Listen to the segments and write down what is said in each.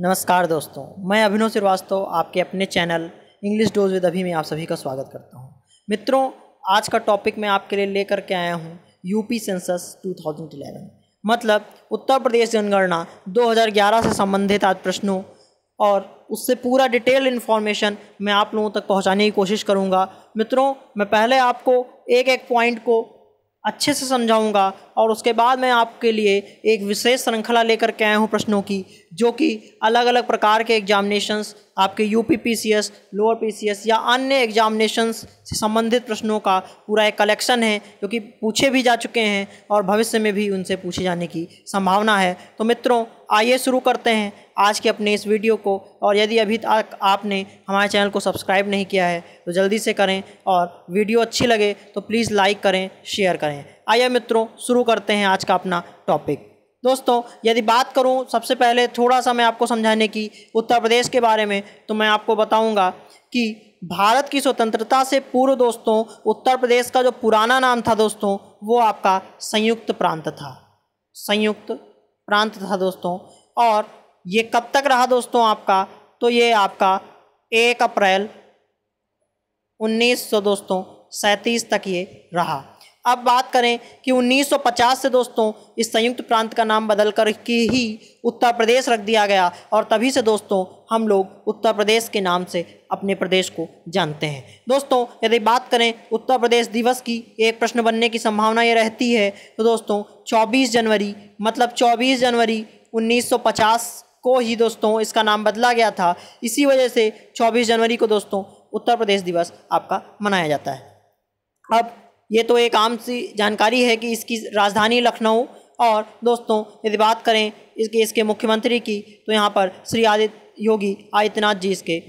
नमस्कार दोस्तों मैं अभिनव श्रीवास्तव आपके अपने चैनल इंग्लिश डोज विद अभी में आप सभी का स्वागत करता हूं मित्रों आज का टॉपिक मैं आपके लिए लेकर के आया हूं यूपी सेंसस 2011 मतलब उत्तर प्रदेश जनगणना 2011 से संबंधित आज प्रश्नों और उससे पूरा डिटेल इन्फॉर्मेशन मैं आप लोगों तक पहुँचाने की कोशिश करूँगा मित्रों मैं पहले आपको एक एक पॉइंट को अच्छे से समझाऊँगा और उसके बाद मैं आपके लिए एक विशेष श्रृंखला लेकर के आया हूँ प्रश्नों की जो कि अलग अलग प्रकार के एग्जामिनेशंस आपके U P P C S lower P C S या अन्य एग्जामिनेशंस से संबंधित प्रश्नों का पूरा एक कलेक्शन है जो कि पूछे भी जा चुके हैं और भविष्य में भी उनसे पूछे जाने की संभावना है तो मित्रों आइए शुरू करते हैं आज के अपने इस वीडियो को और यदि अभी तक आपने हमारे चैनल को सब्सक्राइब नहीं किया है तो जल्दी से करें और वीडियो अच्छी लगे तो प्लीज़ लाइक करें शेयर करें आइए मित्रों शुरू करते हैं आज का अपना टॉपिक दोस्तों यदि बात करूं सबसे पहले थोड़ा सा मैं आपको समझाने की उत्तर प्रदेश के बारे में तो मैं आपको बताऊंगा कि भारत की स्वतंत्रता से पूर्व दोस्तों उत्तर प्रदेश का जो पुराना नाम था दोस्तों वो आपका संयुक्त प्रांत था संयुक्त प्रांत था दोस्तों और ये कब तक रहा दोस्तों आपका तो ये आपका एक अप्रैल उन्नीस सौ दोस्तों सैंतीस तक ये रहा अब बात करें कि 1950 से दोस्तों इस संयुक्त प्रांत का नाम बदल कर के ही उत्तर प्रदेश रख दिया गया और तभी से दोस्तों हम लोग उत्तर प्रदेश के नाम से अपने प्रदेश को जानते हैं दोस्तों यदि बात करें उत्तर प्रदेश दिवस की एक प्रश्न बनने की संभावना ये रहती है तो दोस्तों 24 जनवरी मतलब 24 जनवरी 1950 को ही दोस्तों इसका नाम बदला गया था इसी वजह से चौबीस जनवरी को दोस्तों उत्तर प्रदेश दिवस आपका मनाया जाता है अब ये तो एक आम सी जानकारी है कि इसकी राजधानी लखनऊ और दोस्तों यदि बात करें इसके इसके मुख्यमंत्री की तो यहाँ पर श्री आदित्य योगी आदित्यनाथ जी इसके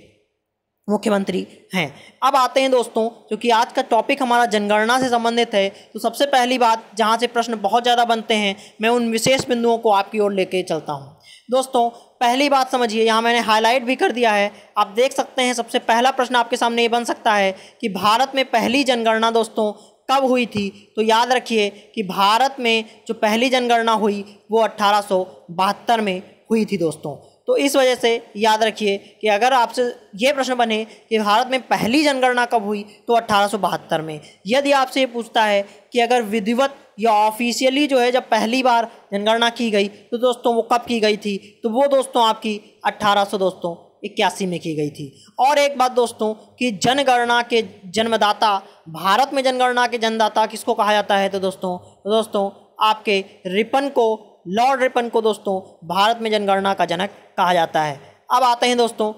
मुख्यमंत्री हैं अब आते हैं दोस्तों क्योंकि आज का टॉपिक हमारा जनगणना से संबंधित है तो सबसे पहली बात जहाँ से प्रश्न बहुत ज़्यादा बनते हैं मैं उन विशेष बिंदुओं को आपकी ओर लेके चलता हूँ दोस्तों पहली बात समझिए यहाँ मैंने हाईलाइट भी कर दिया है आप देख सकते हैं सबसे पहला प्रश्न आपके सामने ये बन सकता है कि भारत में पहली जनगणना दोस्तों कब हुई थी तो याद रखिए कि भारत में जो पहली जनगणना हुई वो अट्ठारह में हुई थी दोस्तों तो इस वजह से याद रखिए कि अगर आपसे ये प्रश्न बने कि भारत में पहली जनगणना कब हुई तो अट्ठारह में यदि आपसे ये पूछता है कि अगर विधिवत या ऑफिशियली जो है जब पहली बार जनगणना की गई तो दोस्तों वो कब की गई थी तो वो दोस्तों आपकी 1800 दोस्तों इक्यासी में की गई थी और एक बात दोस्तों कि जनगणना के जन्मदाता भारत में जनगणना के जन्मदाता किसको कहा जाता है तो दोस्तों तो दोस्तों आपके रिपन को लॉर्ड रिपन को दोस्तों भारत में जनगणना का जनक कहा जाता है अब आते हैं दोस्तों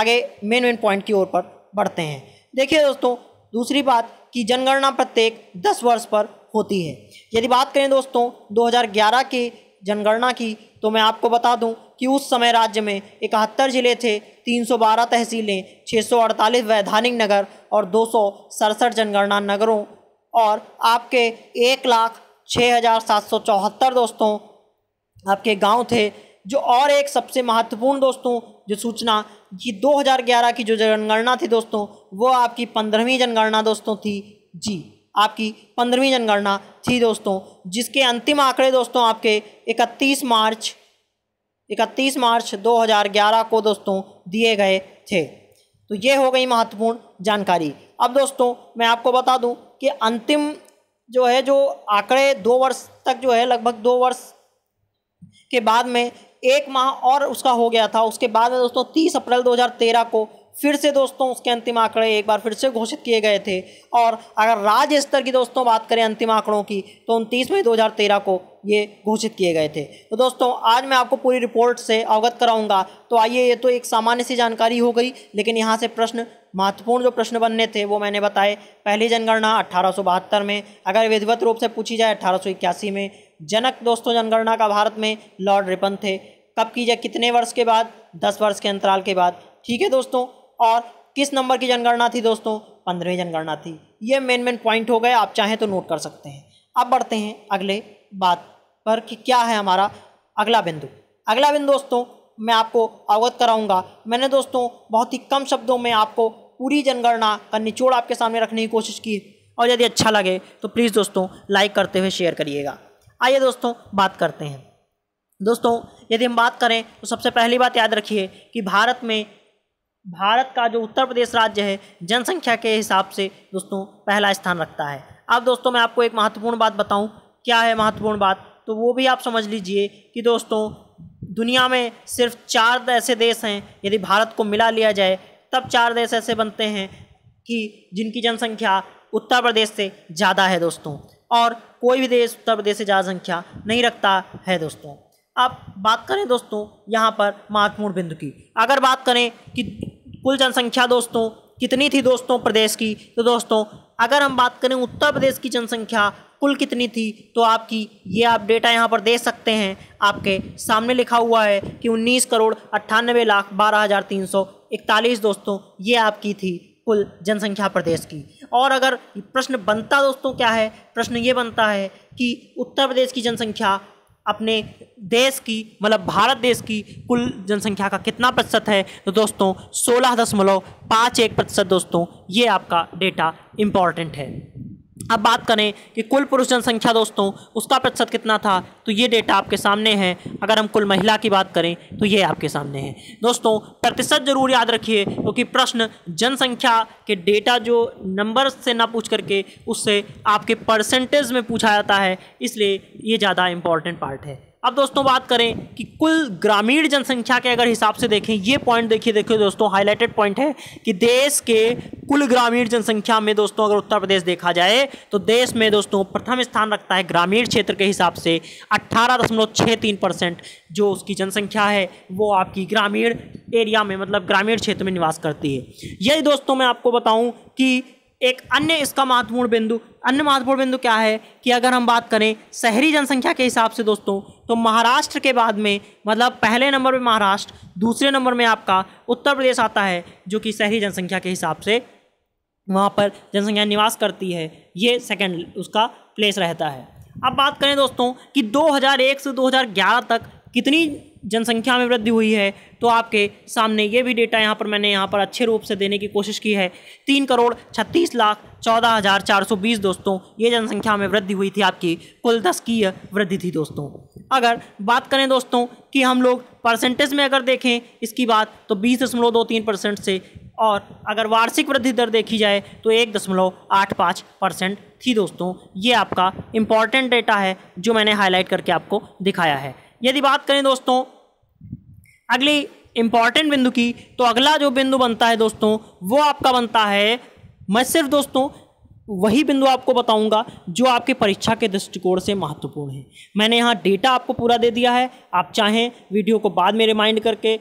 आगे मेन मेन पॉइंट की ओर पर बढ़ते हैं देखिए दोस्तों दूसरी बात कि जनगणना प्रत्येक दस वर्ष पर होती है यदि बात करें दोस्तों 2011 के जनगणना की तो मैं आपको बता दूं कि उस समय राज्य में इकहत्तर ज़िले थे 312 तहसीलें 648 वैधानिक नगर और दो जनगणना नगरों और आपके एक लाख छः हज़ार सात सौ चौहत्तर दोस्तों आपके गांव थे जो और एक सबसे महत्वपूर्ण दोस्तों जो सूचना कि 2011 की जो जनगणना थी दोस्तों वो आपकी पंद्रहवीं जनगणना दोस्तों थी जी आपकी पंद्रहवीं जनगणना थी दोस्तों जिसके अंतिम आंकड़े दोस्तों आपके 31 मार्च 31 मार्च 2011 को दोस्तों दिए गए थे तो ये हो गई महत्वपूर्ण जानकारी अब दोस्तों मैं आपको बता दूं कि अंतिम जो है जो आंकड़े दो वर्ष तक जो है लगभग दो वर्ष के बाद में एक माह और उसका हो गया था उसके बाद में दोस्तों तीस अप्रैल 2013 को फिर से दोस्तों उसके अंतिम आंकड़े एक बार फिर से घोषित किए गए थे और अगर राज्य स्तर की दोस्तों बात करें अंतिम आंकड़ों की तो उनतीस मई 2013 को ये घोषित किए गए थे तो दोस्तों आज मैं आपको पूरी रिपोर्ट से अवगत कराऊंगा तो आइए ये तो एक सामान्य सी जानकारी हो गई लेकिन यहाँ से प्रश्न महत्वपूर्ण जो प्रश्न बनने थे वो मैंने बताए पहली जनगणना अट्ठारह में अगर विधिवत रूप से पूछी जाए अट्ठारह में जनक दोस्तों जनगणना का भारत में लॉर्ड रिपन थे कब की जाए कितने वर्ष के बाद दस वर्ष के अंतराल के बाद ठीक है दोस्तों और किस नंबर की जनगणना थी दोस्तों पंद्रहवीं जनगणना थी ये मेन मेन पॉइंट हो गए आप चाहें तो नोट कर सकते हैं अब बढ़ते हैं अगले बात पर कि क्या है हमारा अगला बिंदु अगला बिंदु दोस्तों मैं आपको अवगत कराऊंगा मैंने दोस्तों बहुत ही कम शब्दों में आपको पूरी जनगणना का निचोड़ आपके सामने रखने की कोशिश की और यदि अच्छा लगे तो प्लीज़ दोस्तों लाइक करते हुए शेयर करिएगा आइए दोस्तों बात करते हैं दोस्तों यदि हम बात करें तो सबसे पहली बात याद रखिए कि भारत में भारत का जो उत्तर प्रदेश राज्य है जनसंख्या के हिसाब से दोस्तों पहला स्थान रखता है अब दोस्तों मैं आपको एक महत्वपूर्ण बात बताऊं क्या है महत्वपूर्ण बात तो वो भी आप समझ लीजिए कि दोस्तों दुनिया में सिर्फ चार ऐसे देश हैं यदि भारत को मिला लिया जाए तब चार देश ऐसे बनते हैं कि जिनकी जनसंख्या उत्तर प्रदेश से ज़्यादा है दोस्तों और कोई भी देश उत्तर प्रदेश से ज़्यादा संख्या नहीं रखता है दोस्तों अब बात करें दोस्तों यहाँ पर महत्वपूर्ण बिंदु की अगर बात करें कि कुल जनसंख्या दोस्तों कितनी थी दोस्तों प्रदेश की तो दोस्तों अगर हम बात करें उत्तर प्रदेश की जनसंख्या कुल कितनी थी तो आपकी ये आप डेटा यहाँ पर दे सकते हैं आपके सामने लिखा हुआ है कि उन्नीस करोड़ अट्ठानबे लाख बारह हज़ार तीन सौ इकतालीस दोस्तों ये आपकी थी कुल जनसंख्या प्रदेश की और अगर प्रश्न बनता दोस्तों क्या है प्रश्न ये बनता है कि उत्तर प्रदेश की जनसंख्या अपने देश की मतलब भारत देश की कुल जनसंख्या का कितना प्रतिशत है तो दोस्तों सोलह दशमलव पाँच एक प्रतिशत दोस्तों ये आपका डेटा इम्पॉर्टेंट है अब बात करें कि कुल पुरुष जनसंख्या दोस्तों उसका प्रतिशत कितना था तो ये डेटा आपके सामने है अगर हम कुल महिला की बात करें तो ये आपके सामने है दोस्तों प्रतिशत जरूर याद रखिए क्योंकि तो प्रश्न जनसंख्या के डेटा जो नंबर से ना पूछ करके उससे आपके परसेंटेज में पूछा जाता है इसलिए ये ज़्यादा इंपॉर्टेंट पार्ट है अब दोस्तों बात करें कि कुल ग्रामीण जनसंख्या के अगर हिसाब से देखें ये पॉइंट देखिए देखिए दोस्तों हाईलाइटेड पॉइंट है कि देश के कुल ग्रामीण जनसंख्या में दोस्तों अगर उत्तर प्रदेश देखा जाए तो देश में दोस्तों प्रथम स्थान रखता है ग्रामीण क्षेत्र के हिसाब से अट्ठारह जो उसकी जनसंख्या है वो आपकी ग्रामीण एरिया में मतलब ग्रामीण क्षेत्र में निवास करती है यही दोस्तों मैं आपको बताऊँ कि एक अन्य इसका महत्वपूर्ण बिंदु अन्य महत्वपूर्ण बिंदु क्या है कि अगर हम बात करें शहरी जनसंख्या के हिसाब से दोस्तों तो महाराष्ट्र के बाद में मतलब पहले नंबर में महाराष्ट्र दूसरे नंबर में आपका उत्तर प्रदेश आता है जो कि शहरी जनसंख्या के हिसाब से वहाँ पर जनसंख्या निवास करती है ये सेकेंड उसका प्लेस रहता है अब बात करें दोस्तों कि 2001 से 2011 तक कितनी जनसंख्या में वृद्धि हुई है तो आपके सामने ये भी डेटा यहाँ पर मैंने यहाँ पर अच्छे रूप से देने की कोशिश की है तीन करोड़ छत्तीस लाख चौदह हज़ार चार सौ बीस दोस्तों ये जनसंख्या में वृद्धि हुई थी आपकी कुल दस की वृद्धि थी दोस्तों अगर बात करें दोस्तों कि हम लोग परसेंटेज में अगर देखें इसकी बात तो बीस दशमलव दो तीन परसेंट से और अगर वार्षिक वृद्धि दर देखी जाए तो एक दशमलव आठ पाँच परसेंट थी दोस्तों ये आपका इम्पॉर्टेंट डेटा है जो मैंने हाईलाइट करके आपको दिखाया है यदि बात करें दोस्तों अगली इम्पॉर्टेंट बिंदु की तो अगला जो बिंदु बनता है दोस्तों वो आपका बनता है मैं सिर्फ दोस्तों वही बिंदु आपको बताऊंगा जो आपके परीक्षा के दृष्टिकोण से महत्वपूर्ण है मैंने यहाँ डेटा आपको पूरा दे दिया है आप चाहें वीडियो को बाद में रिमाइंड करके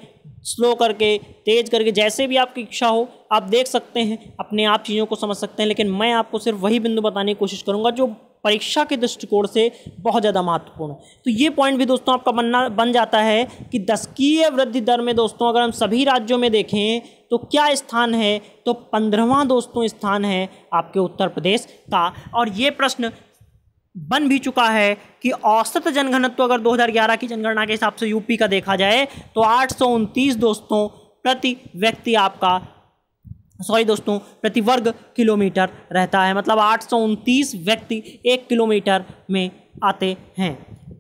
स्लो करके तेज करके जैसे भी आपकी इच्छा हो आप देख सकते हैं अपने आप चीज़ों को समझ सकते हैं लेकिन मैं आपको सिर्फ वही बिंदु बताने की कोशिश करूँगा जो परीक्षा के दृष्टिकोण से बहुत ज़्यादा महत्वपूर्ण तो ये पॉइंट भी दोस्तों आपका बनना बन जाता है कि दशकीय वृद्धि दर में दोस्तों अगर हम सभी राज्यों में देखें तो क्या स्थान है तो पंद्रहवा दोस्तों स्थान है आपके उत्तर प्रदेश का और ये प्रश्न बन भी चुका है कि औसत जनघनत्व अगर 2011 की जनगणना के हिसाब से यूपी का देखा जाए तो आठ दोस्तों प्रति व्यक्ति आपका सॉरी दोस्तों प्रति वर्ग किलोमीटर रहता है मतलब आठ व्यक्ति एक किलोमीटर में आते हैं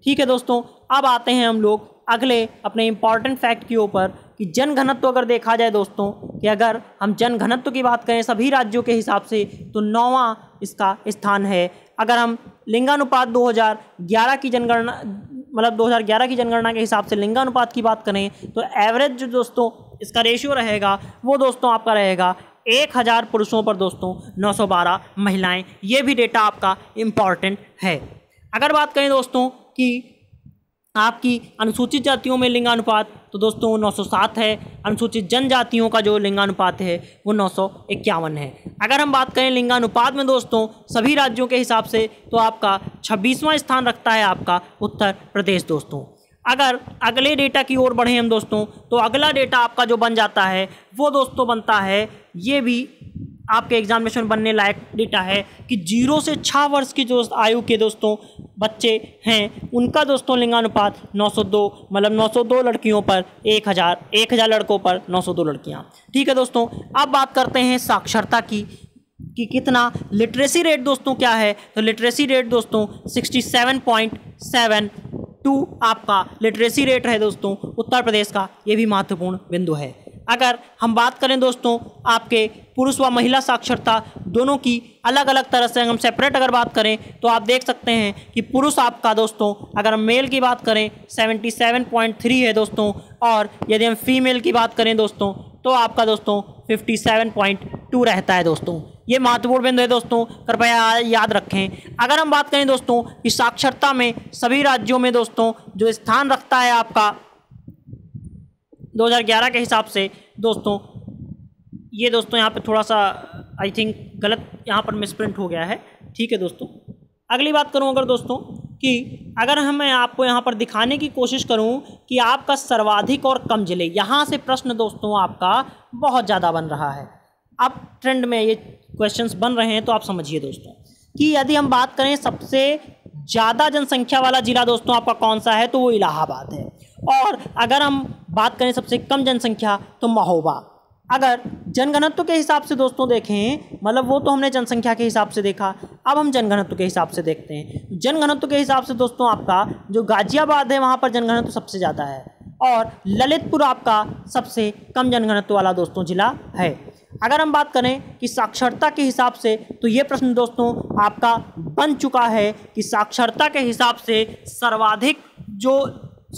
ठीक है दोस्तों अब आते हैं हम लोग अगले अपने इम्पॉर्टेंट फैक्ट के ऊपर कि जन घनत्व अगर देखा जाए दोस्तों कि अगर हम जन घनत्व की बात करें सभी राज्यों के हिसाब से तो नौवा इसका स्थान है अगर हम लिंगानुपात 2011 की जनगणना मतलब 2011 की जनगणना के हिसाब से लिंगानुपात की बात करें तो एवरेज जो दोस्तों इसका रेशियो रहेगा वो दोस्तों आपका रहेगा एक हज़ार पुरुषों पर दोस्तों नौ सौ बारह महिलाएँ ये भी डेटा आपका इम्पॉर्टेंट है अगर बात करें दोस्तों कि आपकी अनुसूचित जातियों में लिंगानुपात तो दोस्तों वो सात है अनुसूचित जनजातियों का जो लिंगानुपात है वो नौ सौ इक्यावन है अगर हम बात करें लिंगानुपात में दोस्तों सभी राज्यों के हिसाब से तो आपका छब्बीसवां स्थान रखता है आपका उत्तर प्रदेश दोस्तों अगर अगले डेटा की ओर बढ़ें हम दोस्तों तो अगला डेटा आपका जो बन जाता है वो दोस्तों बनता है ये भी आपके एग्जामिनेशन बनने लायक डेटा है कि जीरो से छः वर्ष की जो आयु के दोस्तों बच्चे हैं उनका दोस्तों लिंगानुपात 902 मतलब 902 लड़कियों पर 1000 1000 लड़कों पर 902 लड़कियां ठीक है दोस्तों अब बात करते हैं साक्षरता की कि कितना लिटरेसी रेट दोस्तों क्या है तो लिटरेसी रेट दोस्तों सिक्सटी टू आपका लिटरेसी रेट है दोस्तों उत्तर प्रदेश का ये भी महत्वपूर्ण बिंदु है अगर हम बात करें दोस्तों आपके पुरुष व महिला साक्षरता दोनों की अलग अलग तरह से हम सेपरेट अगर बात करें तो आप देख सकते हैं कि पुरुष आपका दोस्तों अगर हम मेल की बात करें सेवेंटी सेवन पॉइंट थ्री है दोस्तों और यदि हम फीमेल की बात करें दोस्तों तो आपका दोस्तों फिफ्टी सेवन पॉइंट टू रहता है दोस्तों ये महत्वपूर्ण बिंदु है दोस्तों कृपया याद रखें अगर हम बात करें दोस्तों कि साक्षरता में सभी राज्यों में दोस्तों जो स्थान रखता है आपका 2011 के हिसाब से दोस्तों ये दोस्तों यहाँ पे थोड़ा सा आई थिंक गलत यहाँ पर मिसप्रिंट हो गया है ठीक है दोस्तों अगली बात करूँ अगर दोस्तों कि अगर हम मैं आपको यहाँ पर दिखाने की कोशिश करूँ कि आपका सर्वाधिक और कम ज़िले यहाँ से प्रश्न दोस्तों आपका बहुत ज़्यादा बन रहा है अब ट्रेंड में ये क्वेश्चंस बन रहे हैं तो आप समझिए दोस्तों कि यदि हम बात करें सबसे ज़्यादा जनसंख्या वाला ज़िला दोस्तों आपका कौन सा है तो वो इलाहाबाद है और अगर हम बात करें सबसे कम जनसंख्या तो महोबा अगर जनगणत्व के हिसाब से दोस्तों देखें मतलब वो तो हमने जनसंख्या के हिसाब से देखा अब हम जनगणत्व के हिसाब से देखते हैं जनगणत्व के हिसाब से दोस्तों आपका जो गाजियाबाद है वहाँ पर जनगणत्व सबसे ज़्यादा है और ललितपुर आपका सबसे कम जनगणत्व वाला दोस्तों ज़िला है अगर हम बात करें कि साक्षरता के हिसाब से तो ये प्रश्न दोस्तों आपका बन चुका है कि साक्षरता के हिसाब से सर्वाधिक जो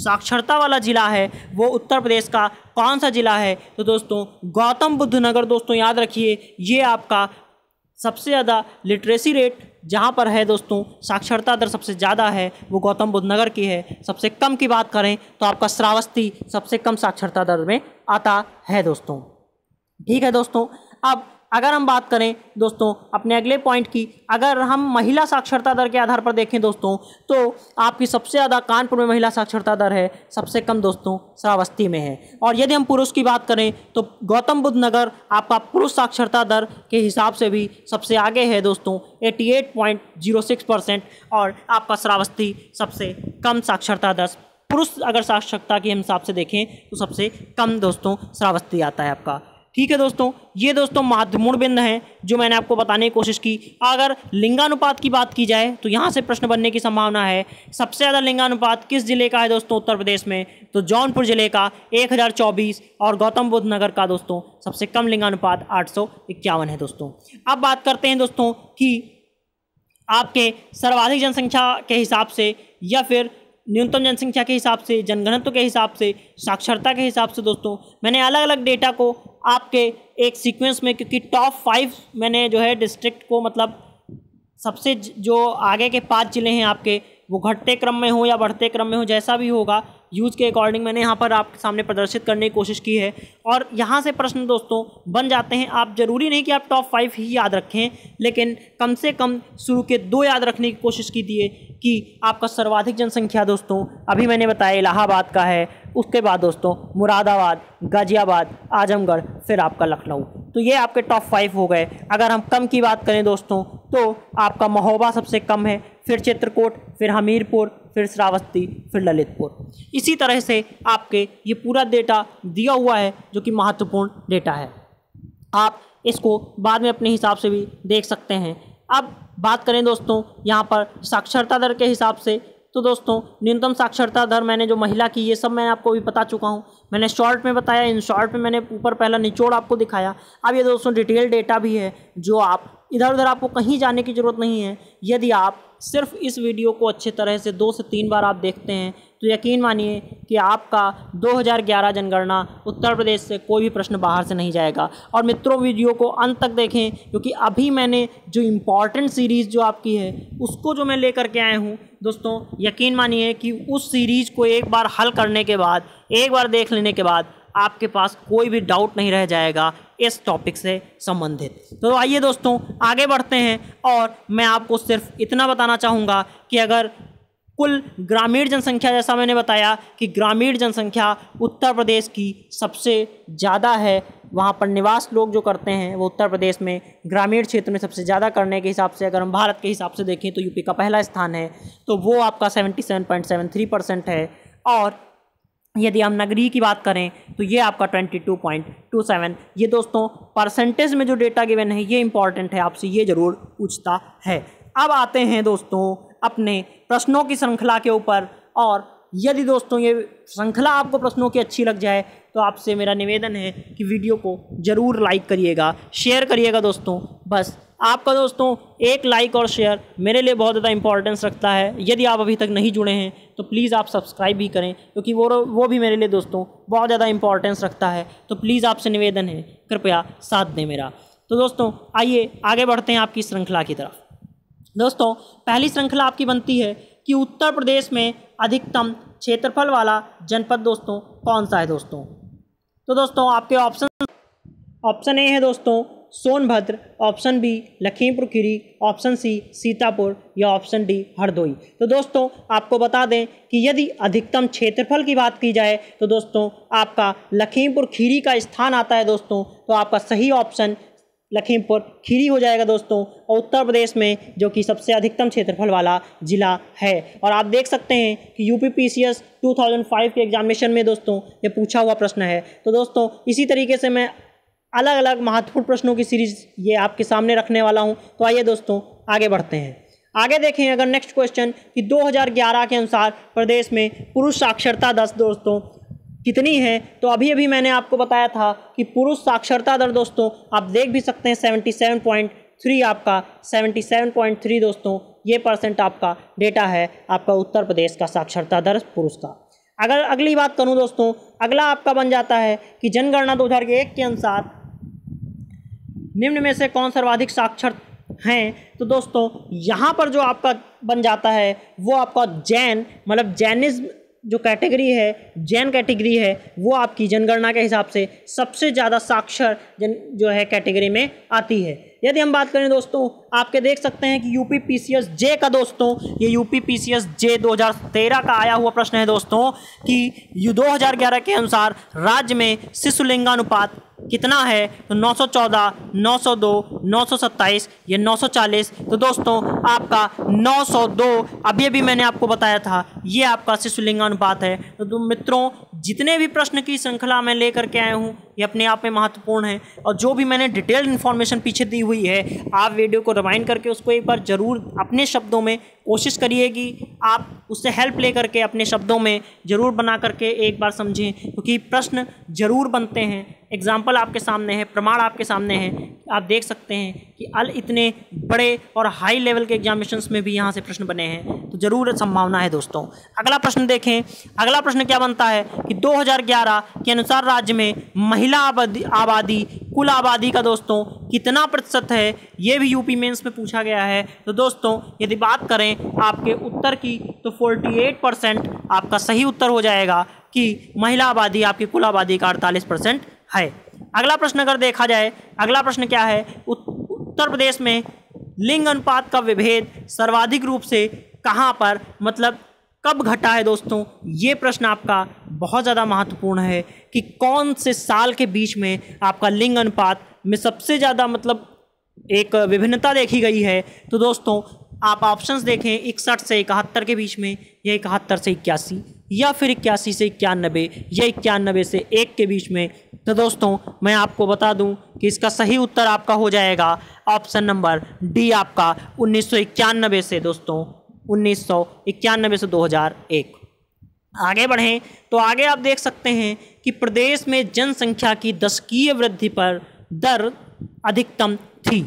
साक्षरता वाला ज़िला है वो उत्तर प्रदेश का कौन सा ज़िला है तो दोस्तों गौतम बुद्ध नगर दोस्तों याद रखिए ये आपका सबसे ज़्यादा लिटरेसी रेट जहाँ पर है दोस्तों साक्षरता दर सबसे ज़्यादा है वो गौतम बुद्ध नगर की है सबसे कम की बात करें तो आपका श्रावस्ती सबसे कम साक्षरता दर में आता है दोस्तों ठीक है दोस्तों अब अगर हम बात करें दोस्तों अपने अगले पॉइंट की अगर हम महिला साक्षरता दर के आधार पर देखें दोस्तों तो आपकी सबसे ज़्यादा कानपुर में महिला साक्षरता दर है सबसे कम दोस्तों श्रावस्ती में है और यदि हम पुरुष की बात करें तो गौतम बुद्ध नगर आपका पुरुष साक्षरता दर के हिसाब से भी सबसे आगे है दोस्तों सिक्स परसेंट और आपका श्रावस्ती सबसे कम साक्षरता दर पुरुष अगर साक्षरता के हिसाब से देखें तो सबसे कम दोस्तों श्रावस्ती आता है आपका ठीक है दोस्तों ये दोस्तों महत्वपूर्ण बिंदु हैं जो मैंने आपको बताने की कोशिश की अगर लिंगानुपात की बात की जाए तो यहाँ से प्रश्न बनने की संभावना है सबसे ज़्यादा लिंगानुपात किस जिले का है दोस्तों उत्तर प्रदेश में तो जौनपुर जिले का एक और गौतम बुद्ध नगर का दोस्तों सबसे कम लिंगानुपात आठ है दोस्तों अब बात करते हैं दोस्तों कि आपके सर्वाधिक जनसंख्या के हिसाब से या फिर न्यूनतम जनसंख्या के हिसाब से जनगणत्व के हिसाब से साक्षरता के हिसाब से दोस्तों मैंने अलग अलग डेटा को आपके एक सीक्वेंस में क्योंकि टॉप फाइव मैंने जो है डिस्ट्रिक्ट को मतलब सबसे जो आगे के पाँच ज़िले हैं आपके वो घटते क्रम में हो या बढ़ते क्रम में हो जैसा भी होगा यूज़ के अकॉर्डिंग मैंने यहाँ पर आपके सामने प्रदर्शित करने की कोशिश की है और यहाँ से प्रश्न दोस्तों बन जाते हैं आप ज़रूरी नहीं कि आप टॉप फाइव ही याद रखें लेकिन कम से कम शुरू के दो याद रखने की कोशिश की दिए कि आपका सर्वाधिक जनसंख्या दोस्तों अभी मैंने बताया इलाहाबाद का है उसके बाद दोस्तों मुरादाबाद गाज़ियाबाद आजमगढ़ फिर आपका लखनऊ तो ये आपके टॉप फाइव हो गए अगर हम कम की बात करें दोस्तों तो आपका महोबा सबसे कम है फिर चित्रकूट फिर हमीरपुर फिर श्रावस्ती फिर ललितपुर इसी तरह से आपके ये पूरा डेटा दिया हुआ है जो कि महत्वपूर्ण डेटा है आप इसको बाद में अपने हिसाब से भी देख सकते हैं अब बात करें दोस्तों यहाँ पर साक्षरता दर के हिसाब से तो दोस्तों न्यूनतम साक्षरता दर मैंने जो महिला की ये सब मैं आपको भी बता चुका हूँ मैंने शॉर्ट में बताया इन शॉर्ट में मैंने ऊपर पहला निचोड़ आपको दिखाया अब ये दोस्तों डिटेल डेटा भी है जो आप इधर उधर आपको कहीं जाने की ज़रूरत नहीं है यदि आप सिर्फ इस वीडियो को अच्छे तरह से दो से तीन बार आप देखते हैं तो यकीन मानिए कि आपका 2011 जनगणना उत्तर प्रदेश से कोई भी प्रश्न बाहर से नहीं जाएगा और मित्रों वीडियो को अंत तक देखें क्योंकि अभी मैंने जो इम्पॉर्टेंट सीरीज़ जो आपकी है उसको जो मैं लेकर के आया हूँ दोस्तों यकीन मानिए कि उस सीरीज़ को एक बार हल करने के बाद एक बार देख लेने के बाद आपके पास कोई भी डाउट नहीं रह जाएगा इस टॉपिक से संबंधित तो आइए दोस्तों आगे बढ़ते हैं और मैं आपको सिर्फ इतना बताना चाहूँगा कि अगर कुल ग्रामीण जनसंख्या जैसा मैंने बताया कि ग्रामीण जनसंख्या उत्तर प्रदेश की सबसे ज़्यादा है वहाँ पर निवास लोग जो करते हैं वो उत्तर प्रदेश में ग्रामीण क्षेत्र में सबसे ज़्यादा करने के हिसाब से अगर हम भारत के हिसाब से देखें तो यूपी का पहला स्थान है तो वो आपका seventy seven point seven three percent है और यदि हम नगरी की बात करें तो ये आपका 22.27 ये दोस्तों परसेंटेज में जो डेटा गिवन है ये इंपॉर्टेंट है आपसे ये ज़रूर पूछता है अब आते हैं दोस्तों अपने प्रश्नों की श्रृंखला के ऊपर और यदि दोस्तों ये श्रृंखला आपको प्रश्नों की अच्छी लग जाए तो आपसे मेरा निवेदन है कि वीडियो को ज़रूर लाइक करिएगा शेयर करिएगा दोस्तों बस आपका दोस्तों एक लाइक और शेयर मेरे लिए बहुत ज़्यादा इंपॉर्टेंस रखता है यदि आप अभी तक नहीं जुड़े हैं तो प्लीज़ आप सब्सक्राइब भी करें क्योंकि वो वो भी मेरे लिए दोस्तों बहुत ज़्यादा इंपॉर्टेंस रखता है तो प्लीज़ आपसे निवेदन है कृपया साथ दें मेरा तो दोस्तों आइए आगे बढ़ते हैं आपकी श्रृंखला की तरफ दोस्तों पहली श्रृंखला आपकी बनती है कि उत्तर प्रदेश में अधिकतम क्षेत्रफल वाला जनपद दोस्तों कौन सा है दोस्तों तो दोस्तों आपके ऑप्शन ऑप्शन ए है दोस्तों Sonbhadra option B Lakhimpur Kheri option C Sitapur या ऑप्शन डी हरदोई तो दोस्तों आपको बता दें कि यदि अधिकतम क्षेत्रफल की बात की जाए तो दोस्तों आपका लखीमपुर खीरी का स्थान आता है दोस्तों तो आपका सही ऑप्शन लखीमपुर खीरी हो जाएगा दोस्तों और उत्तर प्रदेश में जो कि सबसे अधिकतम क्षेत्रफल वाला जिला है और आप देख सकते हैं कि U P P C S two thousand five के एग्जामिनेशन में दोस्तों ये पूछा हुआ प्रश्न है तो दोस्तों इसी तरीके से मैं अलग अलग महत्वपूर्ण प्रश्नों की सीरीज ये आपके सामने रखने वाला हूँ तो आइए दोस्तों आगे बढ़ते हैं आगे देखें अगर नेक्स्ट क्वेश्चन कि 2011 के अनुसार प्रदेश में पुरुष साक्षरता दस दोस्तों कितनी है तो अभी अभी मैंने आपको बताया था कि पुरुष साक्षरता दर दोस्तों आप देख भी सकते हैं सेवेंटी सेवन पॉइंट थ्री आपका सेवेंटी सेवन पॉइंट थ्री दोस्तों ये परसेंट आपका डेटा है आपका उत्तर प्रदेश का साक्षरता दर पुरुष का अगर अगली बात करूं दोस्तों अगला आपका बन जाता है कि जनगणना 2001 के अनुसार निम्न में से कौन सर्वाधिक साक्षर हैं तो दोस्तों यहाँ पर जो आपका बन जाता है वो आपका जैन मतलब जैनिज्म जो कैटेगरी है जैन कैटेगरी है वो आपकी जनगणना के हिसाब से सबसे ज़्यादा साक्षर जन जो है कैटेगरी में आती है यदि हम बात करें दोस्तों आपके देख सकते हैं कि यूपी पी जे का दोस्तों ये यूपी पी जे 2013 का आया हुआ प्रश्न है दोस्तों कि 2011 के अनुसार राज्य में शिशु लिंगानुपात कितना है तो 914, 902, 927 ये 940 तो दोस्तों आपका 902 अभी अभी मैंने आपको बताया था ये आपका शिशु लिंगानुपात है तो, तो मित्रों जितने भी प्रश्न की श्रृंखला मैं लेकर के आया हूँ ये अपने आप में महत्वपूर्ण है और जो भी मैंने डिटेल्ड इन्फॉर्मेशन पीछे दी हुई है आप वीडियो को रिमाइंड करके उसको एक बार ज़रूर अपने शब्दों में कोशिश करिए कि आप उससे हेल्प ले करके अपने शब्दों में ज़रूर बना करके एक बार समझें क्योंकि प्रश्न ज़रूर बनते हैं एग्ज़ाम्पल आपके सामने है प्रमाण आपके सामने है आप देख सकते हैं कि अल इतने बड़े और हाई लेवल के एग्जामिनेशन में भी यहाँ से प्रश्न बने हैं तो ज़रूर संभावना है दोस्तों अगला प्रश्न देखें अगला प्रश्न क्या बनता है कि 2011 के अनुसार राज्य में महिला आबादी आबादी कुल आबादी का दोस्तों कितना प्रतिशत है ये भी यूपी मेंस में पूछा गया है तो दोस्तों यदि बात करें आपके उत्तर की तो फोर्टी परसेंट आपका सही उत्तर हो जाएगा कि महिला आबादी आपकी कुल आबादी का अड़तालीस परसेंट है अगला प्रश्न अगर देखा जाए अगला प्रश्न क्या है उत्तर प्रदेश में लिंग अनुपात का विभेद सर्वाधिक रूप से कहाँ पर मतलब कब घटा है दोस्तों ये प्रश्न आपका बहुत ज़्यादा महत्वपूर्ण है कि कौन से साल के बीच में आपका लिंग अनुपात में सबसे ज़्यादा मतलब एक विभिन्नता देखी गई है तो दोस्तों आप ऑप्शंस देखें इकसठ से इकहत्तर के बीच में या इकहत्तर से इक्यासी या फिर इक्यासी से इक्यानबे या इक्यानबे से एक के बीच में तो दोस्तों मैं आपको बता दूं कि इसका सही उत्तर आपका हो जाएगा ऑप्शन नंबर डी आपका उन्नीस से दोस्तों उन्नीस से 2001 आगे बढ़ें तो आगे आप देख सकते हैं कि प्रदेश में जनसंख्या की दशकीय वृद्धि पर दर अधिकतम थी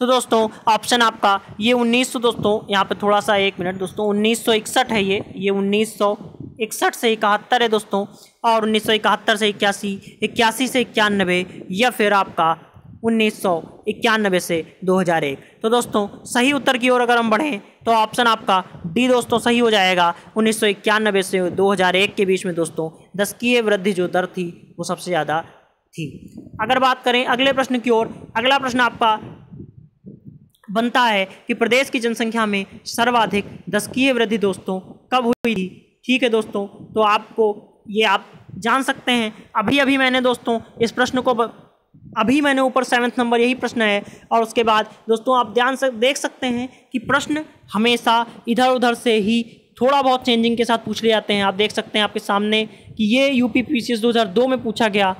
तो दोस्तों ऑप्शन आपका ये 1900 दोस्तों यहाँ पे थोड़ा सा एक मिनट दोस्तों 1961 है ये ये 1961 से इकहत्तर है दोस्तों और 1971 से इक्यासी इक्यासी से इक्यानबे या फिर आपका उन्नीस सौ इक्यानबे से 2001 तो दोस्तों सही उत्तर की ओर अगर हम बढ़ें तो ऑप्शन आपका डी दोस्तों सही हो जाएगा उन्नीस सौ इक्यानबे से 2001 के बीच में दोस्तों दशकीय वृद्धि जो दर थी वो सबसे ज़्यादा थी अगर बात करें अगले प्रश्न की ओर अगला प्रश्न आपका बनता है कि प्रदेश की जनसंख्या में सर्वाधिक दशकीय वृद्धि दोस्तों कब हुई थी ठीक है दोस्तों तो आपको ये आप जान सकते हैं अभी अभी मैंने दोस्तों इस प्रश्न को ब... अभी मैंने ऊपर सेवन्थ नंबर यही प्रश्न है और उसके बाद दोस्तों आप ध्यान से देख सकते हैं कि प्रश्न हमेशा इधर उधर से ही थोड़ा बहुत चेंजिंग के साथ पूछ ले जाते हैं आप देख सकते हैं आपके सामने कि ये यूपी पी 2002 में पूछा गया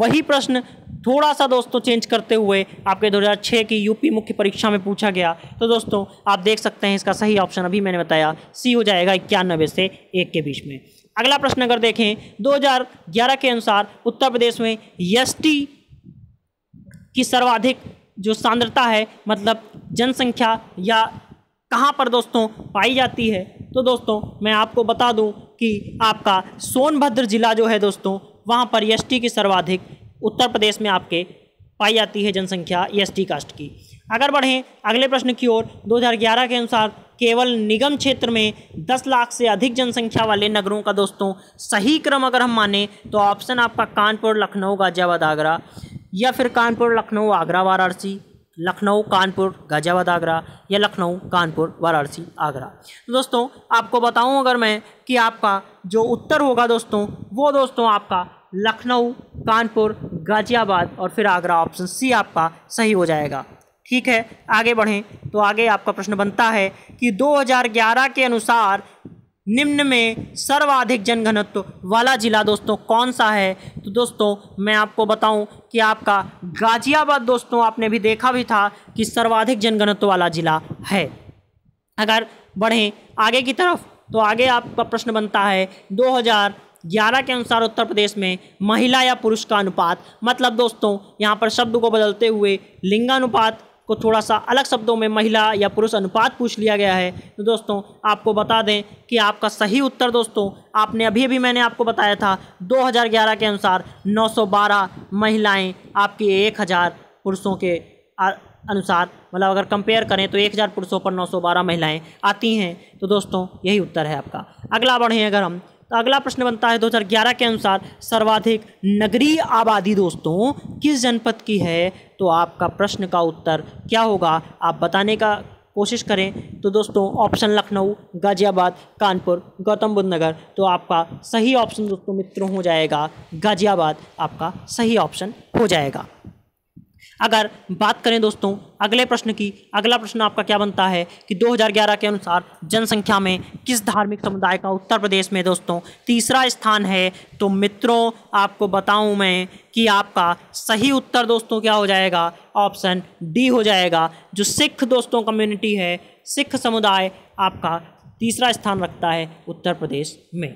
वही प्रश्न थोड़ा सा दोस्तों चेंज करते हुए आपके 2006 की यूपी मुख्य परीक्षा में पूछा गया तो दोस्तों आप देख सकते हैं इसका सही ऑप्शन अभी मैंने बताया सी हो जाएगा इक्यानबे से एक के बीच में अगला प्रश्न अगर देखें 2011 के अनुसार उत्तर प्रदेश में एस की सर्वाधिक जो सांद्रता है मतलब जनसंख्या या कहाँ पर दोस्तों पाई जाती है तो दोस्तों मैं आपको बता दूं कि आपका सोनभद्र जिला जो है दोस्तों वहाँ पर एस की सर्वाधिक उत्तर प्रदेश में आपके पाई जाती है जनसंख्या एस टी कास्ट की अगर बढ़ें अगले प्रश्न की ओर 2011 के अनुसार केवल निगम क्षेत्र में 10 लाख से अधिक जनसंख्या वाले नगरों का दोस्तों सही क्रम अगर हम माने तो ऑप्शन आपका कानपुर लखनऊ गाजियाबाद आगरा या फिर कानपुर लखनऊ आगरा वाराणसी लखनऊ कानपुर गाजियाबाद आगरा या लखनऊ कानपुर वाराणसी आगरा तो दोस्तों आपको बताऊं अगर मैं कि आपका जो उत्तर होगा दोस्तों वो दोस्तों आपका लखनऊ कानपुर गाजियाबाद और फिर आगरा ऑप्शन सी आपका सही हो जाएगा ठीक है आगे बढ़ें तो आगे आपका प्रश्न बनता है कि 2011 के अनुसार निम्न में सर्वाधिक जनघनत्व वाला जिला दोस्तों कौन सा है तो दोस्तों मैं आपको बताऊं कि आपका गाजियाबाद दोस्तों आपने भी देखा भी था कि सर्वाधिक जनघनत्व वाला जिला है अगर बढ़ें आगे की तरफ तो आगे आपका प्रश्न बनता है ग्यारह के अनुसार उत्तर प्रदेश में महिला या पुरुष का अनुपात मतलब दोस्तों यहाँ पर शब्द को बदलते हुए लिंगानुपात को थोड़ा सा अलग शब्दों में महिला या पुरुष अनुपात पूछ लिया गया है तो दोस्तों आपको बता दें कि आपका सही उत्तर दोस्तों आपने अभी अभी मैंने आपको बताया था 2011 के अनुसार 912 महिलाएं आपकी 1000 पुरुषों के अनुसार मतलब अगर कंपेयर करें तो 1000 पुरुषों पर 912 महिलाएं आती हैं तो दोस्तों यही उत्तर है आपका अगला बढ़ें अगर हम तो अगला प्रश्न बनता है 2011 के अनुसार सर्वाधिक नगरीय आबादी दोस्तों किस जनपद की है तो आपका प्रश्न का उत्तर क्या होगा आप बताने का कोशिश करें तो दोस्तों ऑप्शन लखनऊ गाजियाबाद कानपुर गौतम बुद्ध नगर तो आपका सही ऑप्शन दोस्तों मित्रों हो जाएगा गाजियाबाद आपका सही ऑप्शन हो जाएगा अगर बात करें दोस्तों अगले प्रश्न की अगला प्रश्न आपका क्या बनता है कि 2011 के अनुसार जनसंख्या में किस धार्मिक समुदाय का उत्तर प्रदेश में दोस्तों तीसरा स्थान है तो मित्रों आपको बताऊं मैं कि आपका सही उत्तर दोस्तों क्या हो जाएगा ऑप्शन डी हो जाएगा जो सिख दोस्तों कम्युनिटी है सिख समुदाय आपका तीसरा स्थान रखता है उत्तर प्रदेश में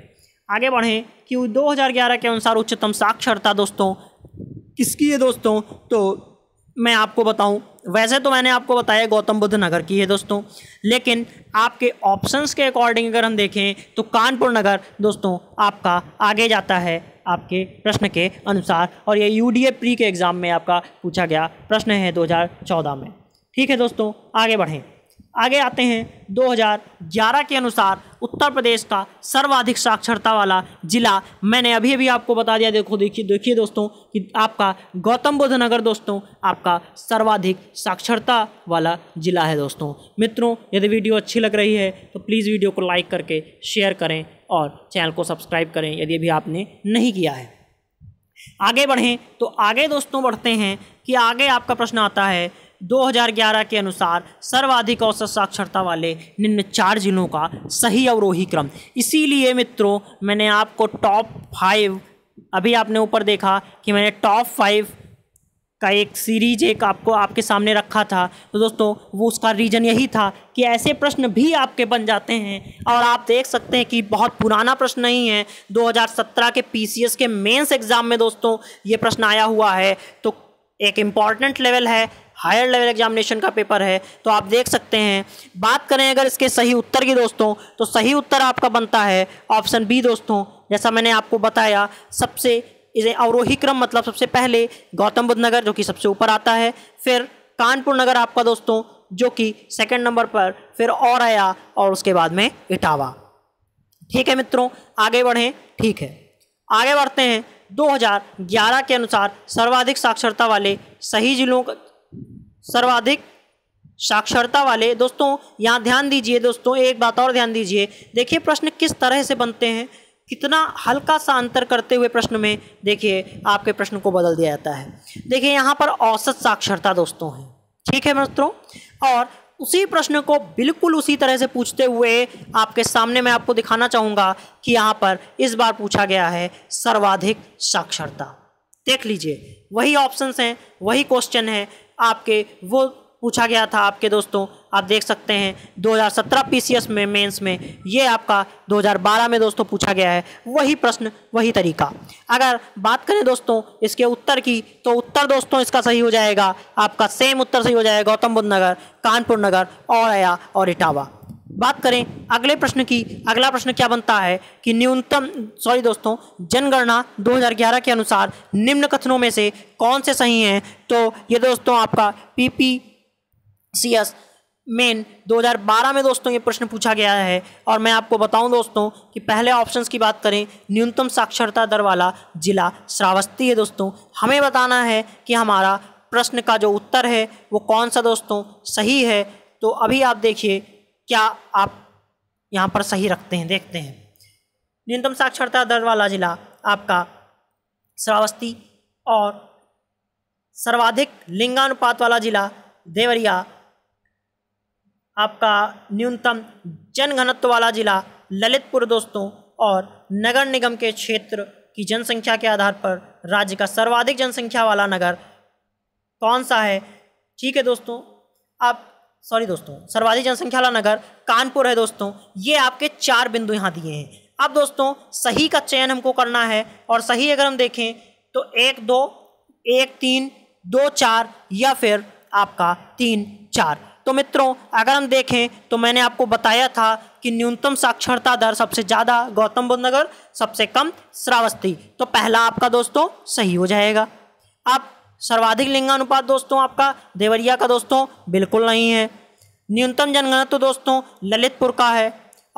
आगे बढ़ें कि दो के अनुसार उच्चतम साक्षरता दोस्तों किसकी है दोस्तों तो मैं आपको बताऊं वैसे तो मैंने आपको बताया गौतम बुद्ध नगर की है दोस्तों लेकिन आपके ऑप्शंस के अकॉर्डिंग अगर हम देखें तो कानपुर नगर दोस्तों आपका आगे जाता है आपके प्रश्न के अनुसार और ये यू प्री के एग्ज़ाम में आपका पूछा गया प्रश्न है 2014 में ठीक है दोस्तों आगे बढ़ें आगे आते हैं 2011 के अनुसार उत्तर प्रदेश का सर्वाधिक साक्षरता वाला जिला मैंने अभी अभी आपको बता दिया देखो देखिए देखिए दोस्तों कि आपका गौतम बुद्ध नगर दोस्तों आपका सर्वाधिक साक्षरता वाला जिला है दोस्तों मित्रों यदि वीडियो अच्छी लग रही है तो प्लीज़ वीडियो को लाइक करके शेयर करें और चैनल को सब्सक्राइब करें यदि अभी आपने नहीं किया है आगे बढ़ें तो आगे दोस्तों बढ़ते हैं कि आगे आपका प्रश्न आता है 2011 के अनुसार सर्वाधिक औसत साक्षरता वाले निम्न चार जिलों का सही अवरोही क्रम इसीलिए मित्रों मैंने आपको टॉप फाइव अभी आपने ऊपर देखा कि मैंने टॉप फाइव का एक सीरीज एक आपको आपके सामने रखा था तो दोस्तों वो उसका रीज़न यही था कि ऐसे प्रश्न भी आपके बन जाते हैं और आप देख सकते हैं कि बहुत पुराना प्रश्न नहीं है 2017 के पीसीएस के मेंस एग्ज़ाम में दोस्तों ये प्रश्न आया हुआ है तो एक इम्पॉर्टेंट लेवल है हायर लेवल एग्जामिनेशन का पेपर है तो आप देख सकते हैं बात करें अगर इसके सही उत्तर की दोस्तों तो सही उत्तर आपका बनता है ऑप्शन बी दोस्तों जैसा मैंने आपको बताया सबसे इसे अवरोही क्रम मतलब सबसे पहले गौतम बुद्ध नगर जो कि सबसे ऊपर आता है फिर कानपुर नगर आपका दोस्तों जो कि सेकंड नंबर पर फिर और आया और उसके बाद में इटावा ठीक है मित्रों आगे बढ़ें ठीक है आगे बढ़ते हैं 2011 के अनुसार सर्वाधिक साक्षरता वाले सही जिलों सर्वाधिक साक्षरता वाले दोस्तों यहाँ ध्यान दीजिए दोस्तों एक बात और ध्यान दीजिए देखिए प्रश्न किस तरह से बनते हैं कितना हल्का सा अंतर करते हुए प्रश्न में देखिए आपके प्रश्न को बदल दिया जाता है देखिए यहाँ पर औसत साक्षरता दोस्तों है ठीक है मित्रों और उसी प्रश्न को बिल्कुल उसी तरह से पूछते हुए आपके सामने मैं आपको दिखाना चाहूँगा कि यहाँ पर इस बार पूछा गया है सर्वाधिक साक्षरता देख लीजिए वही ऑप्शंस हैं वही क्वेश्चन है आपके वो पूछा गया था आपके दोस्तों आप देख सकते हैं 2017 पीसीएस में मेंस में ये आपका 2012 में दोस्तों पूछा गया है वही प्रश्न वही तरीका अगर बात करें दोस्तों इसके उत्तर की तो उत्तर दोस्तों इसका सही हो जाएगा आपका सेम उत्तर सही हो जाएगा गौतम बुद्ध नगर कानपुर नगर और और इटावा बात करें अगले प्रश्न की अगला प्रश्न क्या बनता है कि न्यूनतम सॉरी दोस्तों जनगणना 2011 के अनुसार निम्न कथनों में से कौन से सही हैं तो ये दोस्तों आपका P P C S main 2012 में दोस्तों ये प्रश्न पूछा गया है और मैं आपको बताऊं दोस्तों कि पहले ऑप्शंस की बात करें न्यूनतम साक्षरता दर वाला जिला श्रावस्ती है दोस्तों हमें बताना है कि हमारा प्रश्न का जो उत्तर है वो कौन सा दोस्तों सही है तो अभी आप देखिए क्या आप यहाँ पर सही रखते हैं देखते हैं न्यूनतम साक्षरता दर वाला जिला आपका श्रावस्ती और सर्वाधिक लिंगानुपात वाला जिला देवरिया आपका न्यूनतम जनघनत्व वाला जिला ललितपुर दोस्तों और नगर निगम के क्षेत्र की जनसंख्या के आधार पर राज्य का सर्वाधिक जनसंख्या वाला नगर कौन सा है ठीक है दोस्तों आप सॉरी दोस्तों सर्वाधिक जनसंख्या वाला नगर कानपुर है दोस्तों ये आपके चार बिंदु यहाँ दिए हैं अब दोस्तों सही का चयन हमको करना है और सही अगर हम देखें तो एक दो एक तीन दो चार या फिर आपका तीन चार तो मित्रों अगर हम देखें तो मैंने आपको बताया था कि न्यूनतम साक्षरता दर सबसे ज़्यादा गौतम बुद्ध नगर सबसे कम श्रावस्ती तो पहला आपका दोस्तों सही हो जाएगा अब सर्वाधिक लिंगानुपात दोस्तों आपका देवरिया का दोस्तों बिल्कुल नहीं है न्यूनतम तो दोस्तों ललितपुर का है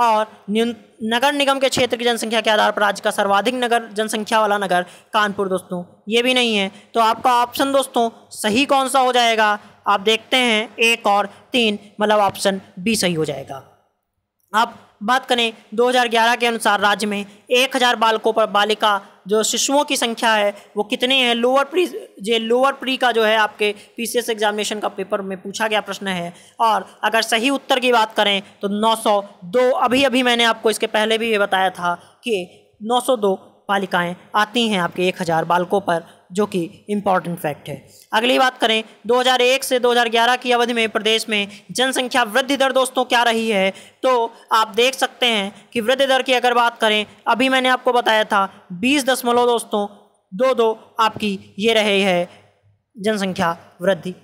और न्यून नगर निगम के क्षेत्र की जनसंख्या के आधार पर राज्य का सर्वाधिक नगर जनसंख्या वाला नगर कानपुर दोस्तों ये भी नहीं है तो आपका ऑप्शन दोस्तों सही कौन सा हो जाएगा आप देखते हैं एक और तीन मतलब ऑप्शन बी सही हो जाएगा अब बात करें 2011 के अनुसार राज्य में 1000 बालकों पर बालिका जो शिशुओं की संख्या है वो कितने हैं लोअर प्री जे लोअर प्री का जो है आपके पीसीएस एग्जामिनेशन का पेपर में पूछा गया प्रश्न है और अगर सही उत्तर की बात करें तो 902 अभी अभी मैंने आपको इसके पहले भी ये बताया था कि 902 बालिकाएं आती हैं आपके 1000 बालकों पर जो कि इम्पॉर्टेंट फैक्ट है अगली बात करें 2001 से 2011 की अवधि में प्रदेश में जनसंख्या वृद्धि दर दोस्तों क्या रही है तो आप देख सकते हैं कि वृद्धि दर की अगर बात करें अभी मैंने आपको बताया था बीस दशमलव दोस्तों दो दो आपकी ये रहे है जनसंख्या वृद्धि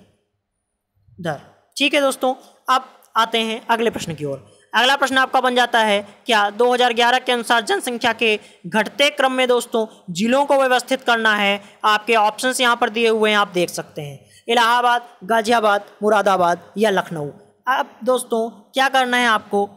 दर ठीक है दोस्तों अब आते हैं अगले प्रश्न की ओर अगला प्रश्न आपका बन जाता है क्या 2011 के अनुसार जनसंख्या के घटते क्रम में दोस्तों जिलों को व्यवस्थित करना है आपके ऑप्शन यहाँ पर दिए हुए हैं आप देख सकते हैं इलाहाबाद गाजियाबाद मुरादाबाद या लखनऊ अब दोस्तों क्या करना है आपको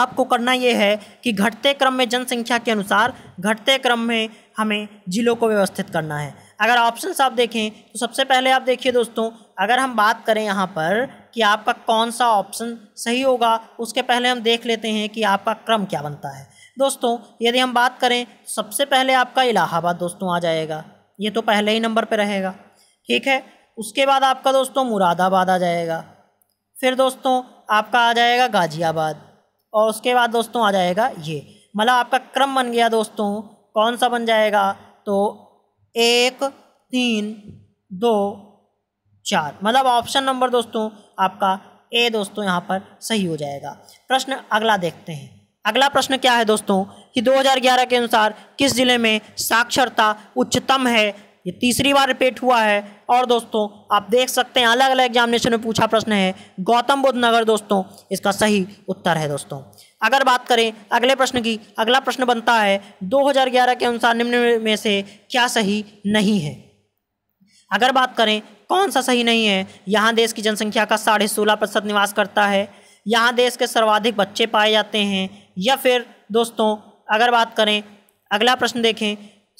आपको करना ये है कि घटते क्रम में जनसंख्या के अनुसार घटते क्रम में हमें ज़िलों को व्यवस्थित करना है अगर ऑप्शंस आप देखें तो सबसे पहले आप देखिए दोस्तों अगर हम बात करें यहाँ पर कि आपका कौन सा ऑप्शन सही होगा उसके पहले हम देख लेते हैं कि आपका क्रम क्या बनता है दोस्तों यदि हम बात करें सबसे पहले आपका इलाहाबाद दोस्तों आ जाएगा ये तो पहले ही नंबर पर रहेगा ठीक है उसके बाद आपका दोस्तों मुरादाबाद आ जाएगा फिर दोस्तों आपका आ जाएगा गाजियाबाद और उसके बाद दोस्तों आ जाएगा ये मतलब आपका क्रम बन गया दोस्तों कौन सा बन जाएगा तो एक तीन दो चार मतलब ऑप्शन नंबर दोस्तों आपका ए दोस्तों यहाँ पर सही हो जाएगा प्रश्न अगला देखते हैं अगला प्रश्न क्या है दोस्तों कि 2011 के अनुसार किस जिले में साक्षरता उच्चतम है ये तीसरी बार रिपीट हुआ है और दोस्तों आप देख सकते हैं अलग अलग एग्जामिनेशन में पूछा प्रश्न है गौतम बुद्ध नगर दोस्तों इसका सही उत्तर है दोस्तों अगर बात करें अगले प्रश्न की अगला प्रश्न बनता है 2011 के अनुसार निम्न में से क्या सही नहीं है अगर बात करें कौन सा सही नहीं है यहाँ देश की जनसंख्या का साढ़े सोलह प्रतिशत निवास करता है यहाँ देश के सर्वाधिक बच्चे पाए जाते हैं या फिर दोस्तों अगर बात करें अगला प्रश्न देखें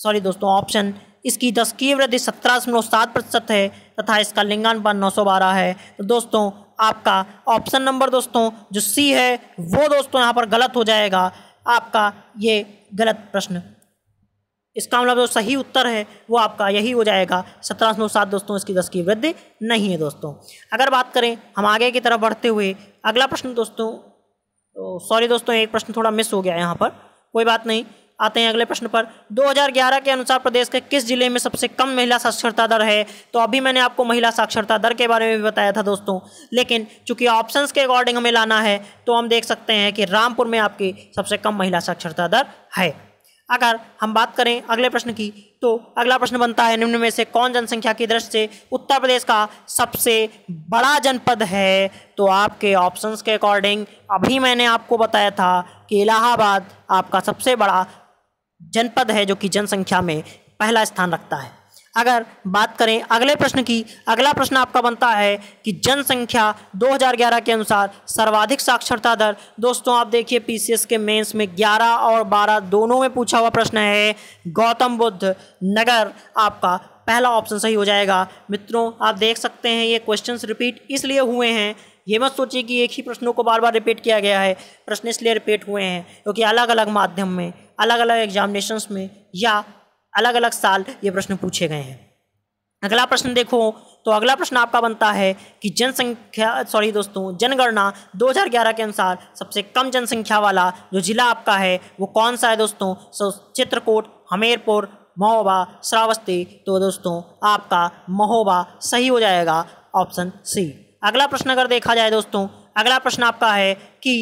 सॉरी दोस्तों ऑप्शन इसकी दस की वृद्धि सत्रह दशमलव सात प्रतिशत है तथा इसका लिंगानुपात नौ सौ बारह है तो दोस्तों आपका ऑप्शन नंबर दोस्तों जो सी है वो दोस्तों यहाँ पर गलत हो जाएगा आपका ये गलत प्रश्न इसका मतलब जो सही उत्तर है वो आपका यही हो जाएगा सत्रह सौ सात दोस्तों इसकी दस की वृद्धि नहीं है दोस्तों अगर बात करें हम आगे की तरफ बढ़ते हुए अगला प्रश्न दोस्तों तो सॉरी दोस्तों एक प्रश्न थोड़ा मिस हो गया यहाँ पर कोई बात नहीं आते हैं अगले प्रश्न पर 2011 के अनुसार प्रदेश के किस जिले में सबसे कम महिला साक्षरता दर है तो अभी मैंने आपको महिला साक्षरता दर के बारे में भी बताया था दोस्तों लेकिन चूंकि ऑप्शंस के अकॉर्डिंग हमें लाना है तो हम देख सकते हैं कि रामपुर में आपकी सबसे कम महिला साक्षरता दर है अगर हम बात करें अगले प्रश्न की तो अगला प्रश्न बनता है निम्न में से कौन जनसंख्या की दृष्टि से उत्तर प्रदेश का सबसे बड़ा जनपद है तो आपके ऑप्शंस के अकॉर्डिंग अभी मैंने आपको बताया था कि इलाहाबाद आपका सबसे बड़ा जनपद है जो कि जनसंख्या में पहला स्थान रखता है अगर बात करें अगले प्रश्न की अगला प्रश्न आपका बनता है कि जनसंख्या 2011 के अनुसार सर्वाधिक साक्षरता दर दोस्तों आप देखिए पीसीएस के मेंस में 11 और 12 दोनों में पूछा हुआ प्रश्न है गौतम बुद्ध नगर आपका पहला ऑप्शन सही हो जाएगा मित्रों आप देख सकते हैं ये क्वेश्चंस रिपीट इसलिए हुए हैं ये मत सोचिए कि एक ही प्रश्नों को बार बार रिपीट किया गया है प्रश्न इसलिए रिपीट हुए हैं क्योंकि अलग अलग माध्यम में अलग अलग एग्जामिनेशंस में या अलग अलग साल ये प्रश्न पूछे गए हैं अगला प्रश्न देखो तो अगला प्रश्न आपका बनता है कि जनसंख्या सॉरी दोस्तों जनगणना 2011 के अनुसार सबसे कम जनसंख्या वाला जो ज़िला आपका है वो कौन सा है दोस्तों सो चित्रकूट हमीरपुर महोबा श्रावस्ती तो दोस्तों आपका महोबा सही हो जाएगा ऑप्शन सी अगला प्रश्न अगर देखा जाए दोस्तों अगला प्रश्न आपका है कि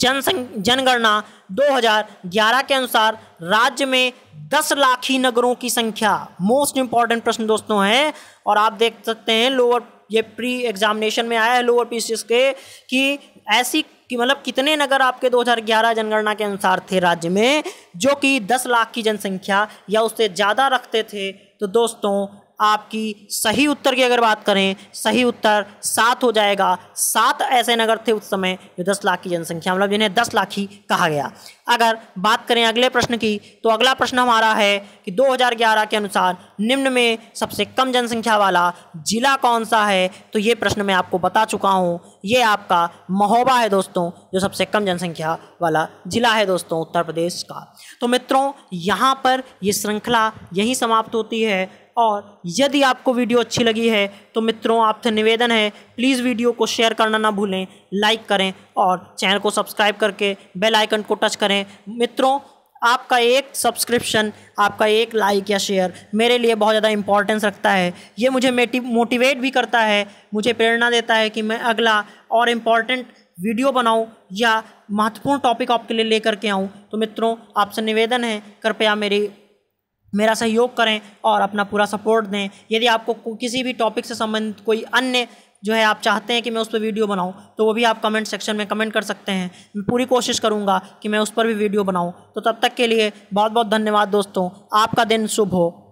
जनसंख जनगणना 2011 के अनुसार राज्य में दस लाख ही नगरों की संख्या मोस्ट इंपॉर्टेंट प्रश्न दोस्तों है और आप देख सकते हैं लोअर ये प्री एग्जामिनेशन में आया है लोअर पी के कि ऐसी कि मतलब कितने नगर आपके 2011 जनगणना के अनुसार थे राज्य में जो कि 10 लाख की जनसंख्या या उससे ज़्यादा रखते थे तो दोस्तों आपकी सही उत्तर की अगर बात करें सही उत्तर सात हो जाएगा सात ऐसे नगर थे उस समय जो दस लाख की जनसंख्या मतलब जिन्हें दस लाख ही कहा गया अगर बात करें अगले प्रश्न की तो अगला प्रश्न हमारा है कि 2011 के अनुसार निम्न में सबसे कम जनसंख्या वाला जिला कौन सा है तो ये प्रश्न मैं आपको बता चुका हूँ ये आपका महोबा है दोस्तों जो सबसे कम जनसंख्या वाला जिला है दोस्तों उत्तर प्रदेश का तो मित्रों यहाँ पर ये श्रृंखला यहीं समाप्त होती है और यदि आपको वीडियो अच्छी लगी है तो मित्रों आपसे निवेदन है प्लीज़ वीडियो को शेयर करना ना भूलें लाइक करें और चैनल को सब्सक्राइब करके बेल आइकन को टच करें मित्रों आपका एक सब्सक्रिप्शन आपका एक लाइक या शेयर मेरे लिए बहुत ज़्यादा इंपॉर्टेंस रखता है ये मुझे मोटिवेट भी करता है मुझे प्रेरणा देता है कि मैं अगला और इम्पॉर्टेंट वीडियो बनाऊं या महत्वपूर्ण टॉपिक आपके लिए लेकर के आऊं तो मित्रों आपसे निवेदन है कृपया मेरी मेरा सहयोग करें और अपना पूरा सपोर्ट दें यदि आपको किसी भी टॉपिक से संबंधित कोई अन्य जो है आप चाहते हैं कि मैं उस पर वीडियो बनाऊं तो वो भी आप कमेंट सेक्शन में कमेंट कर सकते हैं मैं पूरी कोशिश करूंगा कि मैं उस पर भी वीडियो बनाऊं तो तब तक के लिए बहुत बहुत धन्यवाद दोस्तों आपका दिन शुभ हो